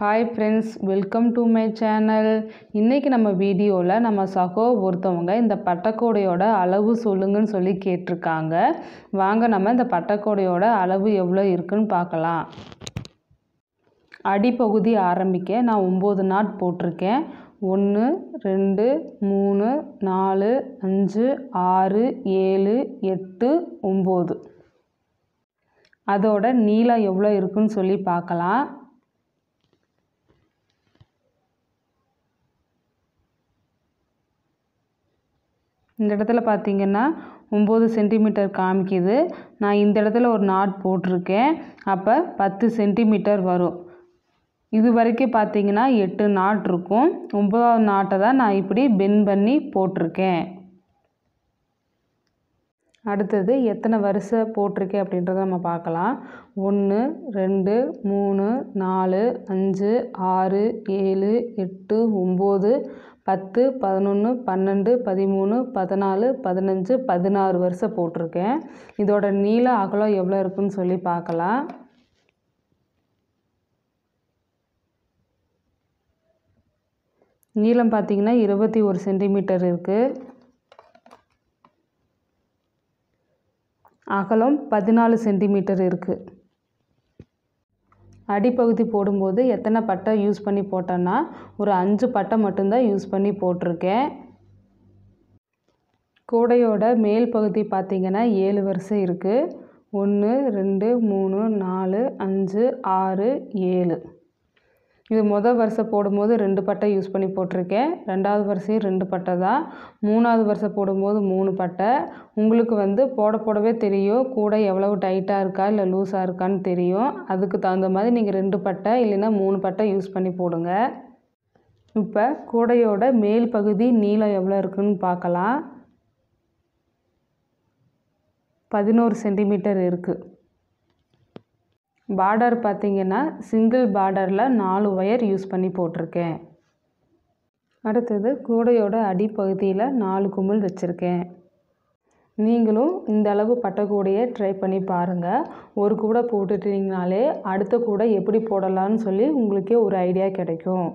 hi friends welcome to my channel இன்றைக்கி நம்ம வீடியோவில் நம்ம சகோ ஒருத்தவங்க இந்த பட்டக்கோடையோட அளவு சொல்லுங்கன்னு சொல்லி கேட்டிருக்காங்க வாங்க நம்ம இந்த பட்டக்கோடையோட அளவு எவ்வளோ இருக்குன்னு பார்க்கலாம் அடிப்பகுதி ஆரம்பிக்க நான் ஒம்பது நாட் போட்டிருக்கேன் ஒன்று ரெண்டு மூணு நாலு அஞ்சு ஆறு ஏழு எட்டு ஒம்பது அதோட நீளம் எவ்வளோ இருக்குன்னு சொல்லி பார்க்கலாம் இந்த இடத்துல பார்த்திங்கன்னா ஒம்பது சென்டிமீட்டர் காமிக்குது நான் இந்த இடத்துல ஒரு நாட் போட்டிருக்கேன் அப்போ பத்து சென்டிமீட்டர் வரும் இது வரைக்கும் பார்த்திங்கன்னா எட்டு நாட் இருக்கும் ஒம்பதாவது நாட்டை தான் நான் இப்படி பென் பண்ணி போட்டிருக்கேன் அடுத்தது எத்தனை வரிசை போட்டிருக்கேன் அப்படின்றத நம்ம பார்க்கலாம் ஒன்று ரெண்டு மூணு நாலு அஞ்சு ஆறு ஏழு எட்டு ஒம்பது பத்து பதினொன்று பன்னெண்டு பதிமூணு பதினாலு பதினஞ்சு பதினாறு வருஷம் போட்டிருக்கேன் இதோட நீள அகலம் எவ்வளோ இருக்குன்னு சொல்லி பார்க்கலாம் நீளம் பார்த்தீங்கன்னா இருபத்தி ஒரு சென்டிமீட்டர் இருக்குது அகலம் பதினாலு சென்டிமீட்டர் இருக்குது அடிப்பகுதி போடும்போது எத்தனை பட்டை யூஸ் பண்ணி போட்டேன்னா ஒரு அஞ்சு பட்டை மட்டும்தான் யூஸ் பண்ணி போட்டிருக்கேன் கூடையோட மேல் பகுதி பார்த்திங்கன்னா ஏழு வரிசை இருக்குது ஒன்று ரெண்டு மூணு நாலு அஞ்சு ஆறு ஏழு இது மொதல் வரிசை போடும்போது ரெண்டு பட்டை யூஸ் பண்ணி போட்டிருக்கேன் ரெண்டாவது வரிசையும் ரெண்டு பட்டை தான் மூணாவது வரிசை போடும்போது மூணு பட்டை உங்களுக்கு வந்து போட போடவே தெரியும் கூட எவ்வளவு டைட்டாக இருக்கா இல்லை லூஸாக இருக்கான்னு தெரியும் அதுக்கு தகுந்த மாதிரி நீங்கள் ரெண்டு பட்டை இல்லைன்னா மூணு பட்டை யூஸ் பண்ணி போடுங்க இப்போ கூடையோட மேல் பகுதி நீளம் எவ்வளோ இருக்குன்னு பார்க்கலாம் பதினோரு சென்டிமீட்டர் இருக்குது பார்டர் பார்த்திங்கன்னா சிங்கிள் பார்டரில் நாலு ஒயர் யூஸ் பண்ணி போட்டிருக்கேன் அடுத்தது கூடையோட அடிப்பகுதியில் நாலு கும்பல் வச்சுருக்கேன் நீங்களும் இந்த அளவு பட்டக்கூடையை ட்ரை பண்ணி பாருங்கள் ஒரு கூடை போட்டுட்டிங்கனாலே அடுத்த கூடை எப்படி போடலான்னு சொல்லி உங்களுக்கே ஒரு ஐடியா கிடைக்கும்